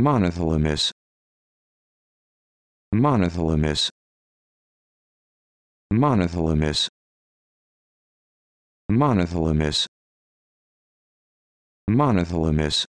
Monothalamus. Monothalamus. Monothalamus. Monothalamus. Monothalamus.